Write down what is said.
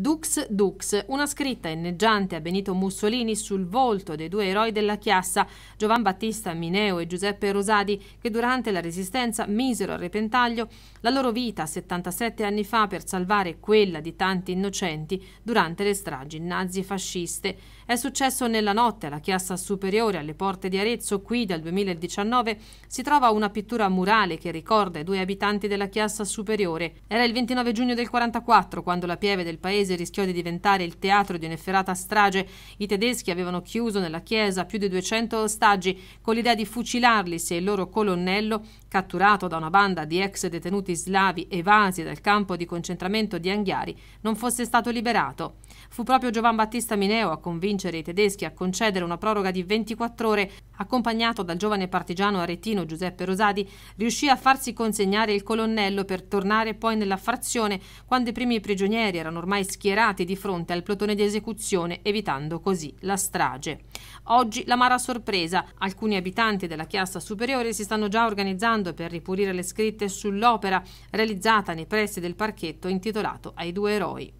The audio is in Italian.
Dux Dux, una scritta inneggiante a Benito Mussolini sul volto dei due eroi della chiassa, Giovan Battista Mineo e Giuseppe Rosadi, che durante la resistenza misero a repentaglio la loro vita 77 anni fa per salvare quella di tanti innocenti durante le stragi nazifasciste. È successo nella notte alla chiassa superiore alle porte di Arezzo, qui dal 2019 si trova una pittura murale che ricorda i due abitanti della chiassa superiore. Era il 29 giugno del 44 quando la pieve del paese paese rischiò di diventare il teatro di un'efferata strage. I tedeschi avevano chiuso nella chiesa più di 200 ostaggi con l'idea di fucilarli se il loro colonnello, catturato da una banda di ex detenuti slavi evasi dal campo di concentramento di Anghiari, non fosse stato liberato. Fu proprio Giovan Battista Mineo a convincere i tedeschi a concedere una proroga di 24 ore, accompagnato dal giovane partigiano aretino Giuseppe Rosadi, riuscì a farsi consegnare il colonnello per tornare poi nella frazione quando i primi prigionieri erano ormai schierati di fronte al plotone di esecuzione, evitando così la strage. Oggi l'amara sorpresa, alcuni abitanti della chiassa superiore si stanno già organizzando per ripulire le scritte sull'opera realizzata nei pressi del parchetto intitolato ai due eroi.